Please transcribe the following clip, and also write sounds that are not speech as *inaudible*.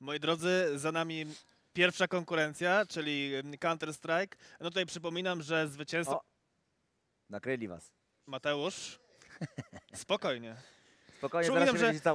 Moi drodzy, za nami pierwsza konkurencja, czyli Counter-Strike. No tutaj przypominam, że zwycięzca... O, nakryli was. Mateusz, *laughs* spokojnie. Spokojnie, zaraz się że... stało.